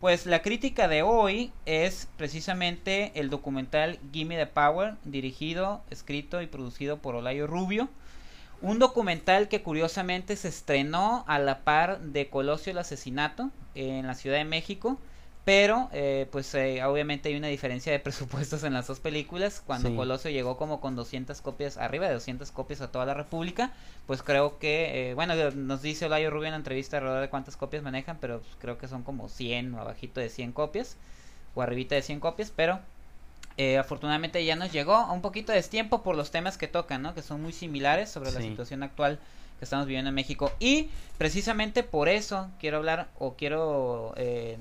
Pues la crítica de hoy es precisamente el documental Gimme the Power, dirigido, escrito y producido por Olayo Rubio. Un documental que curiosamente se estrenó a la par de Colosio el Asesinato en la Ciudad de México. Pero, eh, pues eh, obviamente hay una diferencia de presupuestos en las dos películas. Cuando Colosio llegó como con 200 copias, arriba de 200 copias a toda la República, pues creo que, eh, bueno, nos dice Olayo Rubio en la entrevista alrededor de cuántas copias manejan, pero pues, creo que son como 100 o abajito de 100 copias, o arribita de 100 copias, pero afortunadamente ya nos llegó a un poquito de destiempo por los temas que tocan, ¿no? Que son muy similares sobre la situación actual que estamos viviendo en México. Y precisamente por eso quiero hablar o quiero eh,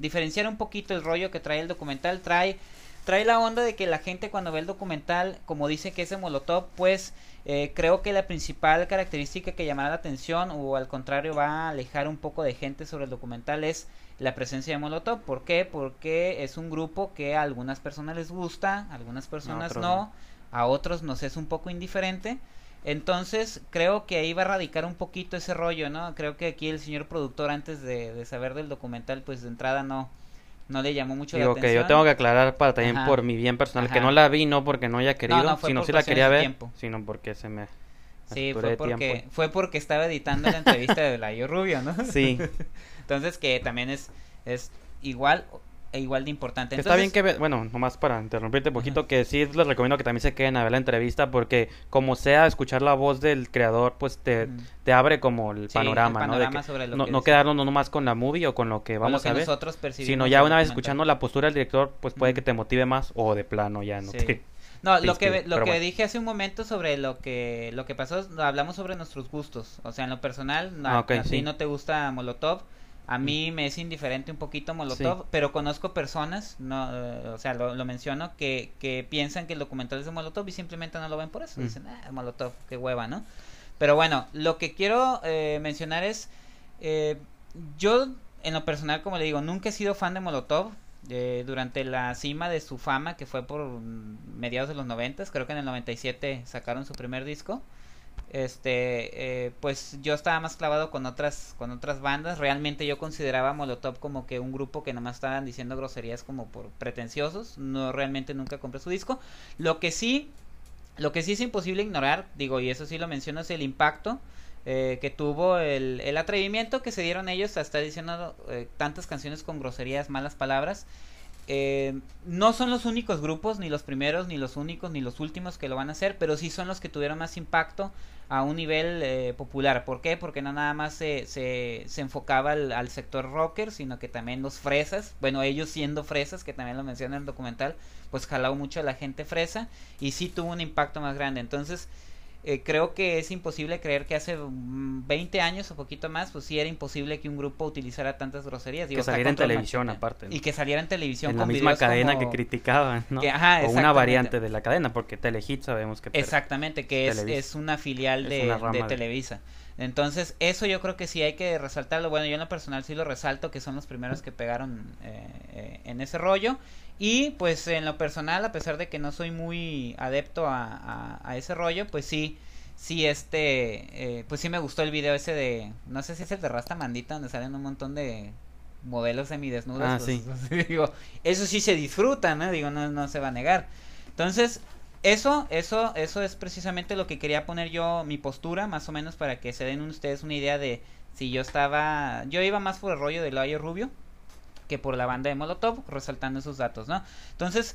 diferenciar un poquito el rollo que trae el documental. Trae, trae la onda de que la gente cuando ve el documental, como dice que es de Molotov, pues eh, creo que la principal característica que llamará la atención o al contrario va a alejar un poco de gente sobre el documental es la presencia de Molotov. ¿Por qué? Porque es un grupo que a algunas personas les gusta, a algunas personas no, no, a otros nos es un poco indiferente. Entonces, creo que ahí va a radicar un poquito ese rollo, ¿no? Creo que aquí el señor productor, antes de, saber del documental, pues de entrada no, no le llamó mucho la atención. que yo tengo que aclarar para también por mi bien personal, que no la vi no porque no haya querido, sino si la quería ver, sino porque se me... Sí, fue porque, fue porque estaba editando la entrevista de yo Rubio, ¿no? Sí. Entonces, que también es, es igual e igual de importante. Está bien que, bueno, nomás para interrumpirte un poquito, que sí les recomiendo que también se queden a ver la entrevista porque como sea, escuchar la voz del creador pues te, te abre como el panorama, ¿no? no, quedarnos nomás con la movie o con lo que vamos a ver, sino ya una vez escuchando la postura del director pues puede que te motive más o de plano ya no lo que, lo que dije hace un momento sobre lo que, lo que pasó, hablamos sobre nuestros gustos. O sea, en lo personal, ah, a, ti no te gusta Molotov, a mí me es indiferente un poquito Molotov, pero conozco personas, eh, o sea, lo, menciono, que, que, piensan que el documental es de Molotov y simplemente no lo ven por eso. Mm. Dicen, ah, Molotov, qué hueva, ¿no? Pero bueno, lo que quiero eh, mencionar es, eh, yo en lo personal, como le digo, nunca he sido fan de Molotov. durante la cima de su fama, que fue por mm, mediados de los noventas, creo que en el 97 sacaron su primer disco este eh, pues yo estaba más clavado con otras con otras bandas realmente yo consideraba Molotov como que un grupo que nomás estaban diciendo groserías como por pretenciosos no realmente nunca compré su disco lo que sí lo que sí es imposible ignorar digo y eso sí lo menciono es el impacto eh, que tuvo el, el, atrevimiento que se dieron ellos a estar diciendo eh, tantas canciones con groserías malas palabras eh, no son los únicos grupos, ni los primeros, ni los únicos, ni los últimos que lo van a hacer, pero sí son los que tuvieron más impacto a un nivel eh, popular. ¿Por qué? Porque no nada más se, se, enfocaba al, sector rocker, sino que también los fresas, bueno, ellos siendo fresas, que también lo menciona en el documental, pues jaló mucho a la gente fresa y sí tuvo un impacto más grande. Entonces, eh, creo que es imposible creer que hace 20 mm, años o poquito más, pues sí era imposible que un grupo utilizara tantas groserías. que saliera en televisión aparte. Y que saliera en televisión. con la misma cadena que criticaban, ¿no? o una variante de la cadena, porque Telehit sabemos que... Exactamente, que es, una filial de, Televisa. Entonces, eso yo creo que sí hay que resaltarlo. Bueno, yo en lo personal sí lo resalto, que son los primeros que pegaron eh, eh, en ese rollo. Y pues en lo personal, a pesar de que no soy muy adepto a, ese rollo, pues sí, sí este, eh, pues sí me gustó el video ese de, no sé si es el de Rasta Mandita, donde salen un montón de modelos semidesnudos. Ah, pues, sí. digo, eso sí se disfruta, ¿no? Digo, no, no se va a negar. Entonces, eso, eso, eso es precisamente lo que quería poner yo, mi postura, más o menos, para que se den ustedes una idea de si yo estaba, yo iba más por el rollo del hoyo rubio, que por la banda de Molotov, resaltando esos datos, ¿no? Entonces,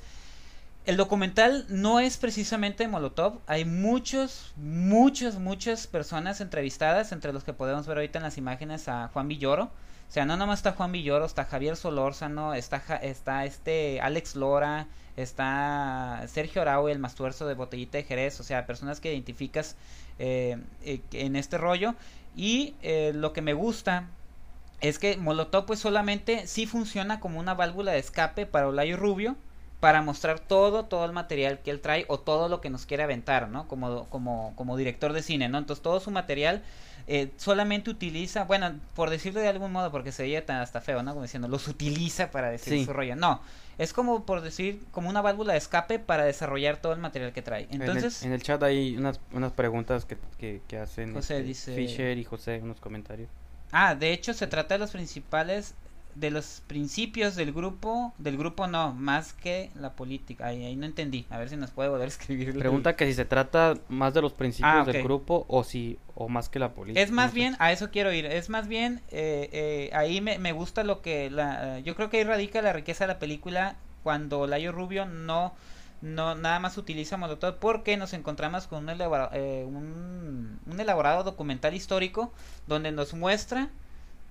el documental no es precisamente de Molotov, hay muchos, muchas, muchas personas entrevistadas, entre los que podemos ver ahorita en las imágenes a Juan Villoro, o sea, no nomás está Juan Villoro, está Javier Solórzano, está, está este Alex Lora, está Sergio Arau, el mastuerzo de Botellita de Jerez, o sea, personas que identificas eh, eh, en este rollo. Y eh, lo que me gusta es que Molotov pues solamente sí funciona como una válvula de escape para Olayo Rubio para mostrar todo, todo el material que él trae o todo lo que nos quiere aventar, ¿no? Como, como, como director de cine, ¿no? Entonces todo su material eh, solamente utiliza, bueno, por decirlo de algún modo, porque se veía tan hasta feo, ¿no? Como diciendo, los utiliza para decir su rollo. No, es como por decir, como una válvula de escape para desarrollar todo el material que trae. Entonces... En el, chat hay unas, unas preguntas que, hacen José este, dice... Fisher y José, unos comentarios. Ah, de hecho se trata de los principales de los principios del grupo, del grupo no, más que la política. Ahí, ahí no entendí. A ver si nos puede volver a escribir. Pregunta que si se trata más de los principios ah, del grupo o si o más que la política. Es más bien, a eso quiero ir. Es más bien eh, eh, ahí me, gusta lo que la, yo creo que ahí radica la riqueza de la película cuando Layo Rubio no no nada más utilizamos, todo porque nos encontramos con eh, un, elaborado documental histórico donde nos muestra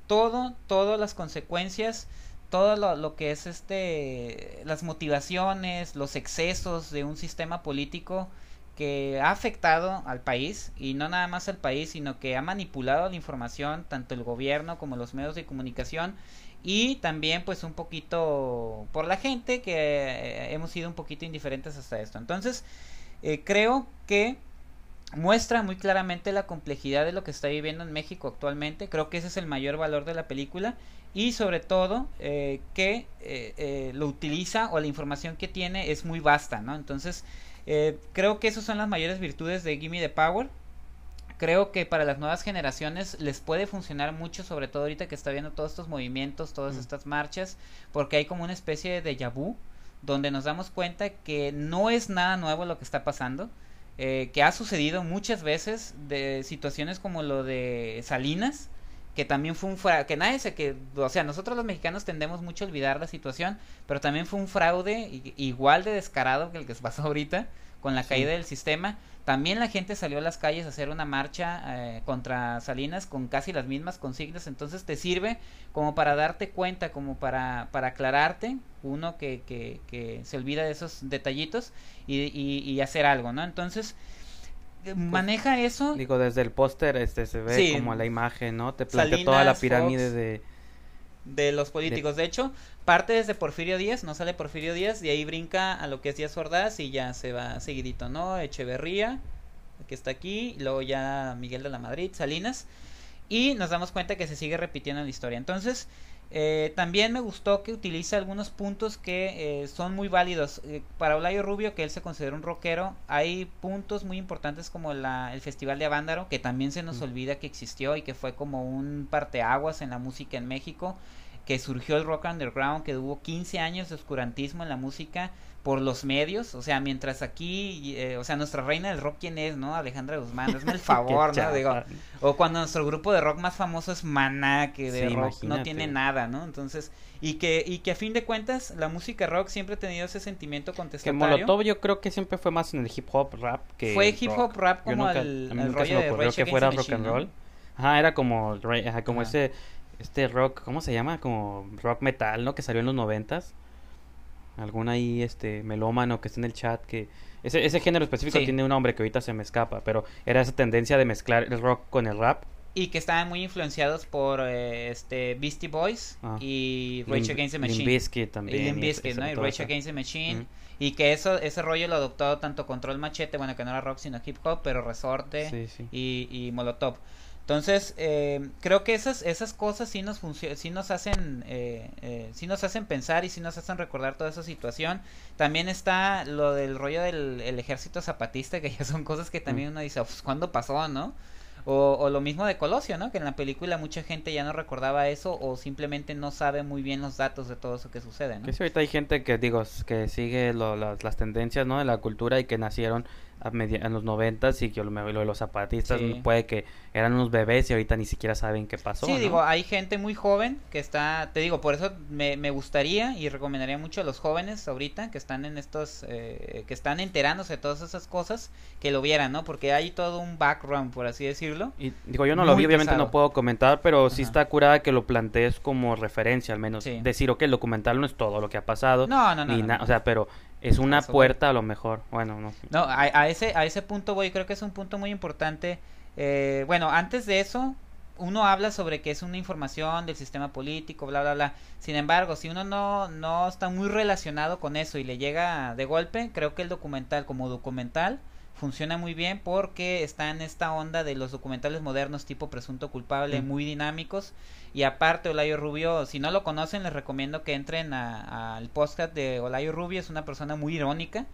todo, todas las consecuencias, todo lo, lo, que es este, las motivaciones, los excesos de un sistema político que ha afectado al país y no nada más al país, sino que ha manipulado la información tanto el gobierno como los medios de comunicación y también pues un poquito por la gente que eh, hemos sido un poquito indiferentes hasta esto. Entonces eh, creo que muestra muy claramente la complejidad de lo que está viviendo en México actualmente. Creo que ese es el mayor valor de la película y sobre todo eh, que lo utiliza o la información que tiene es muy vasta, Entonces creo que esas son las mayores virtudes de Gimme the Power creo que para las nuevas generaciones les puede funcionar mucho, sobre todo ahorita que está viendo todos estos movimientos, todas mm. estas marchas, porque hay como una especie de déjà donde nos damos cuenta que no es nada nuevo lo que está pasando, eh, que ha sucedido muchas veces de situaciones como lo de Salinas, que también fue un fraude, que nadie se que, o sea, nosotros los mexicanos tendemos mucho a olvidar la situación, pero también fue un fraude igual de descarado que el que se pasó ahorita, con la caída del sistema. También la gente salió a las calles a hacer una marcha eh, contra Salinas con casi las mismas consignas, entonces te sirve como para darte cuenta, como para, para aclararte, uno que, que, se olvida de esos detallitos y, hacer algo, ¿no? Entonces eh, pues, maneja eso. Digo, desde el póster este se ve como la imagen, ¿no? Te plantea toda la pirámide de de los políticos. De hecho, parte desde Porfirio Díaz, no sale Porfirio Díaz, y ahí brinca a lo que es Díaz Ordaz y ya se va seguidito, ¿no? Echeverría, que está aquí, luego ya Miguel de la Madrid, Salinas, y nos damos cuenta que se sigue repitiendo la historia. Entonces, eh, también me gustó que utiliza algunos puntos que eh, son muy válidos. Eh, para Olayo Rubio, que él se considera un rockero, hay puntos muy importantes como la, el Festival de Avándaro, que también se nos olvida que existió y que fue como un parteaguas en la música en México que surgió el rock underground, que hubo 15 años de oscurantismo en la música por los medios, o sea, mientras aquí, eh, o sea, nuestra reina del rock, ¿quién es, no? Alejandra Guzmán, es el favor, ¿no? Digo, o cuando nuestro grupo de rock más famoso es Maná, que de rock no tiene nada, ¿no? Entonces, y que, y que a fin de cuentas, la música rock siempre ha tenido ese sentimiento contestatario. Que Molotov yo creo que siempre fue más en el hip hop rap que Fue hip hop rap como el que fuera rock and roll. Ajá, era como, como ese este rock, ¿cómo se llama? Como rock metal, ¿no? Que salió en los noventas. Algún ahí, este, melómano que está en el chat, que... Ese, género específico tiene un nombre que ahorita se me escapa, pero era esa tendencia de mezclar el rock con el rap. Y que estaban muy influenciados por eh, este Beastie Boys ah. y Rage Against the Machine. también. Y ¿no? Y Rage Against the Machine. Y que eso, ese rollo lo adoptó tanto Control Machete, bueno, que no era rock sino hip hop, pero Resorte Y, y Molotov. Entonces, eh, creo que esas, esas cosas sí nos, sí nos hacen eh, eh, sí nos hacen pensar y sí nos hacen recordar toda esa situación. También está lo del rollo del ejército zapatista, que ya son cosas que también uno dice, pues, ¿cuándo pasó, no? O, lo mismo de Colosio, ¿no? Que en la película mucha gente ya no recordaba eso o simplemente no sabe muy bien los datos de todo eso que sucede, ¿no? Que ahorita hay gente que, digo, que sigue las, las tendencias, ¿no? De la cultura y que nacieron en los noventas y que lo, de los zapatistas puede que eran unos bebés y ahorita ni siquiera saben qué pasó. Sí, digo, hay gente muy joven que está, te digo, por eso me, gustaría y recomendaría mucho a los jóvenes ahorita que están en estos, eh, que están enterándose de todas esas cosas, que lo vieran, ¿no? Porque hay todo un background, por así decirlo. Y digo, yo no lo vi, obviamente no puedo comentar, pero sí está curada que lo plantees como referencia, al menos. Decir, ok, el documental no es todo lo que ha pasado. No, Ni no, no. O sea, pero es una puerta a lo mejor, bueno, no. No, a, ese, a ese punto voy, creo que es un punto muy importante. Eh, bueno, antes de eso, uno habla sobre que es una información del sistema político, bla, bla, bla. Sin embargo, si uno no, no está muy relacionado con eso y le llega de golpe, creo que el documental, como documental, funciona muy bien porque está en esta onda de los documentales modernos tipo Presunto Culpable, mm. muy dinámicos. Y aparte, Olayo Rubio, si no lo conocen, les recomiendo que entren al podcast de Olayo Rubio, es una persona muy irónica.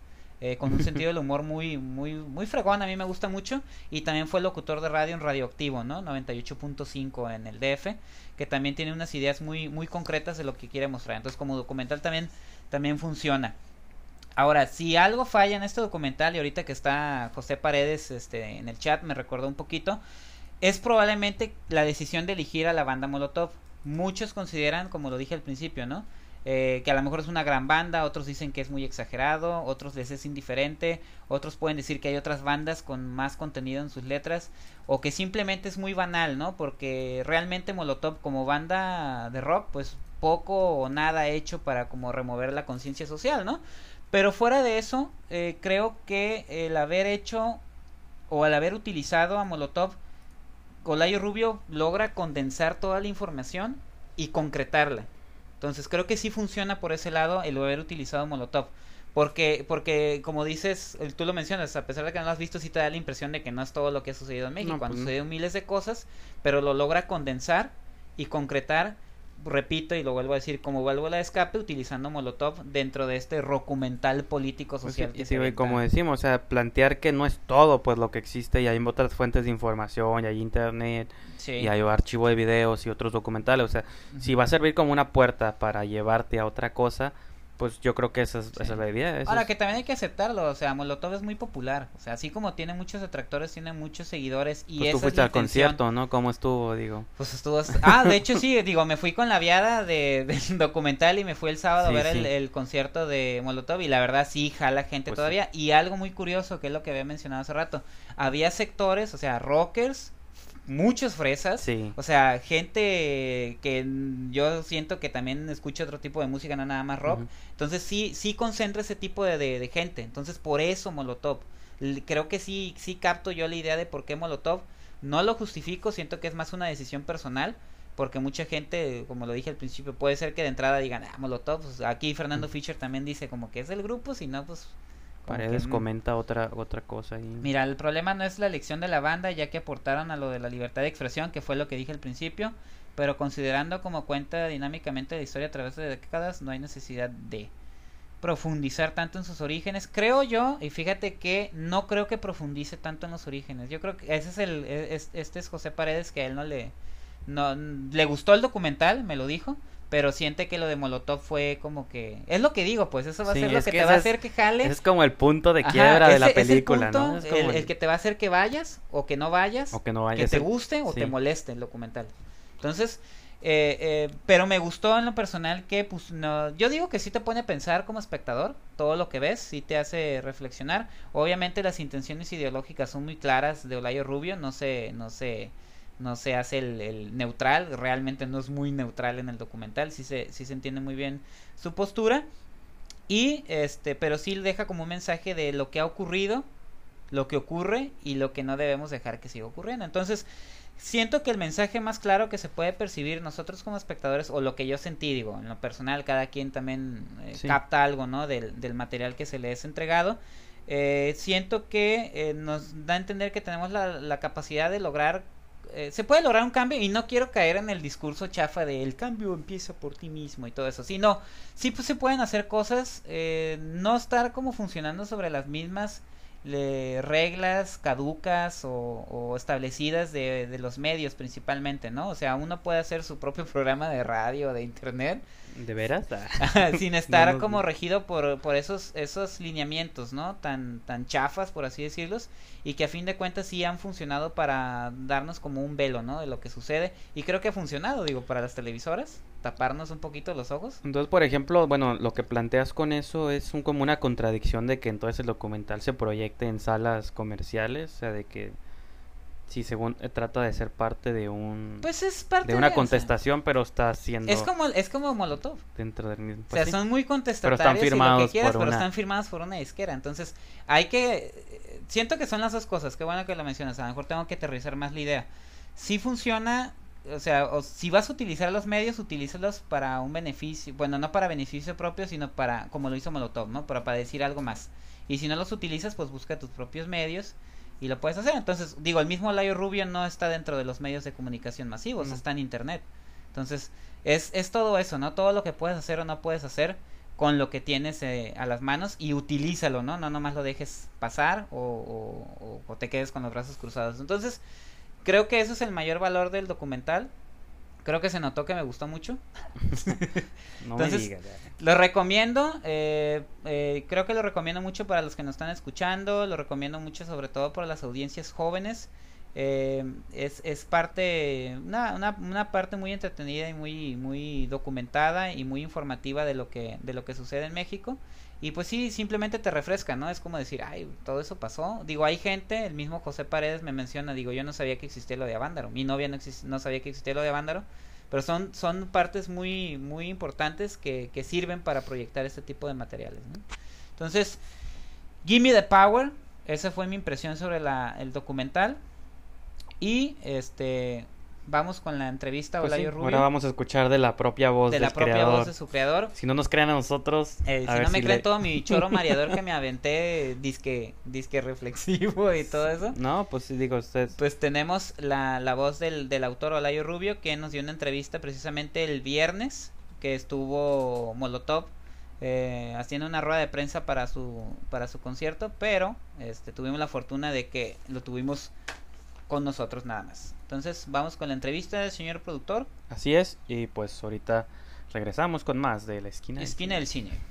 Eh, con un sentido del humor muy, muy, muy fregón, a mí me gusta mucho. Y también fue locutor de radio en Radioactivo, ¿no? 98.5 en el DF, que también tiene unas ideas muy, muy concretas de lo que quiere mostrar. Entonces, como documental también, también funciona. Ahora, si algo falla en este documental, y ahorita que está José Paredes este, en el chat, me recordó un poquito, es probablemente la decisión de elegir a la banda Molotov. Muchos consideran, como lo dije al principio, ¿no? Eh, que a lo mejor es una gran banda, otros dicen que es muy exagerado, otros les es indiferente, otros pueden decir que hay otras bandas con más contenido en sus letras, o que simplemente es muy banal, ¿no? Porque realmente Molotov como banda de rock, pues poco o nada ha hecho para como remover la conciencia social, ¿no? Pero fuera de eso, eh, creo que el haber hecho o al haber utilizado a Molotov, Colayo Rubio logra condensar toda la información y concretarla. Entonces creo que sí funciona por ese lado el haber utilizado Molotov. Porque, porque como dices, tú lo mencionas, a pesar de que no lo has visto, sí te da la impresión de que no es todo lo que ha sucedido en México. Cuando pues miles de cosas, pero lo logra condensar y concretar repito y lo vuelvo a decir, como válvula de escape utilizando Molotov dentro de este documental político pues social. y, sí, como decimos, o sea, plantear que no es todo pues lo que existe y hay otras fuentes de información, y hay internet, y hay archivo de videos y otros documentales, o sea, si va a servir como una puerta para llevarte a otra cosa, pues yo creo que esa es, la idea. Ahora, que también hay que aceptarlo, o sea, Molotov es muy popular, o sea, así como tiene muchos atractores, tiene muchos seguidores y pues tú al concierto, ¿no? ¿Cómo estuvo, digo? Pues estuvo... Ah, de hecho sí, digo, me fui con la viada de, del documental y me fui el sábado a ver el, concierto de Molotov y la verdad sí jala gente pues todavía. Y algo muy curioso, que es lo que había mencionado hace rato, había sectores, o sea, rockers Muchas fresas. O sea, gente que yo siento que también escucha otro tipo de música, no nada más rock. Entonces sí, sí concentra ese tipo de, gente. Entonces por eso Molotov. Creo que sí, sí capto yo la idea de por qué Molotov. No lo justifico, siento que es más una decisión personal. Porque mucha gente, como lo dije al principio, puede ser que de entrada digan, ah, Molotov, pues, aquí Fernando Fischer también dice como que es el grupo, si no, pues Paredes comenta otra, cosa Mira, el problema no es la elección de la banda, ya que aportaron a lo de la libertad de expresión, que fue lo que dije al principio, pero considerando como cuenta dinámicamente la historia a través de décadas, no hay necesidad de profundizar tanto en sus orígenes. Creo yo, y fíjate que no creo que profundice tanto en los orígenes. Yo creo que ese es el, e, este es José Paredes que a él no le, no, le gustó el documental, me lo dijo, pero siente que lo de Molotov fue como que es lo que digo pues eso va a ser lo que, te va a hacer que jales... es como el punto de quiebra de la película ¿no? es el, que te va a hacer que vayas o que no vayas o que no vayas que te guste o te moleste el documental entonces eh, eh, pero me gustó en lo personal que pues no yo digo que sí te pone a pensar como espectador todo lo que ves sí te hace reflexionar obviamente las intenciones ideológicas son muy claras de Olayo Rubio no sé no sé no se hace el, neutral, realmente no es muy neutral en el documental, sí se, se entiende muy bien su postura. Y este, pero sí deja como un mensaje de lo que ha ocurrido, lo que ocurre y lo que no debemos dejar que siga ocurriendo. Entonces, siento que el mensaje más claro que se puede percibir nosotros como espectadores, o lo que yo sentí, digo, en lo personal, cada quien también eh, capta algo, ¿no? Del, material que se le es entregado. Eh, siento que eh, nos da a entender que tenemos la, la capacidad de lograr eh, se puede lograr un cambio y no quiero caer en el discurso chafa de el cambio empieza por ti mismo y todo eso. sino no, sí pues, se pueden hacer cosas, eh, no estar como funcionando sobre las mismas eh, reglas caducas o, establecidas de, de, los medios principalmente, ¿no? O sea, uno puede hacer su propio programa de radio, de internet ¿De veras? Ah. Sin estar como regido por, por esos, esos lineamientos, ¿no? Tan, tan chafas, por así decirlos, y que a fin de cuentas sí han funcionado para darnos como un velo, ¿no? De lo que sucede. Y creo que ha funcionado, digo, para las televisoras, taparnos un poquito los ojos. Entonces, por ejemplo, bueno, lo que planteas con eso es un, como una contradicción de que entonces el documental se proyecte en salas comerciales, o sea, de que Sí, según eh, trata de ser parte de un Pues es parte de una contestación, pero está haciendo Es como es como Molotov. Dentro del mismo. o pues sea, son muy contestatarios pero están firmados por pero están firmadas por una disquera, entonces hay que eh, siento que son las dos cosas, qué bueno que lo mencionas, a lo mejor tengo que aterrizar más la idea. Si funciona o sea, si vas a utilizar los medios, utilízalos para un beneficio, bueno, no para beneficio propio, sino para, como lo hizo Molotov, ¿no? Para, para decir algo más. Y si no los utilizas, pues busca tus propios medios y lo puedes hacer. Entonces, digo, el mismo Layo Rubio no está dentro de los medios de comunicación masivos, está en internet. Entonces, es, todo eso, ¿no? Todo lo que puedes hacer o no puedes hacer con lo que tienes eh, a las manos y utilízalo, ¿no? No nomás lo dejes pasar o, o, te quedes con los brazos cruzados. Entonces, creo que eso es el mayor valor del documental creo que se notó que me gustó mucho. no digas. Lo recomiendo, eh, eh, creo que lo recomiendo mucho para los que nos están escuchando, lo recomiendo mucho sobre todo para las audiencias jóvenes. Eh, es, parte, una, parte muy entretenida y muy, muy documentada y muy informativa de lo, que, de lo que sucede en México. Y pues sí, simplemente te refresca, ¿no? Es como decir, ay, todo eso pasó. Digo, hay gente, el mismo José Paredes me menciona, digo, yo no sabía que existía lo de Avándaro, mi novia no, no sabía que existía lo de Avándaro, pero son, son partes muy, muy importantes que, sirven para proyectar este tipo de materiales, Entonces, Give Me the Power, esa fue mi impresión sobre el documental. Y este vamos con la entrevista pues Olayo Rubio. Ahora vamos a escuchar de la propia voz de la propia voz de su creador. Si no nos crean a nosotros, eh, si no me todo mi choro mareador que me aventé disque disque reflexivo y todo eso. No, pues sí digo usted Pues tenemos la, la voz del, del autor Olayo Rubio que nos dio una entrevista precisamente el viernes que estuvo Molotov eh, haciendo una rueda de prensa para su para su concierto, pero este tuvimos la fortuna de que lo tuvimos con nosotros nada más. Entonces vamos con la entrevista del señor productor. Así es, y pues ahorita regresamos con más de la esquina. Esquina Del cine.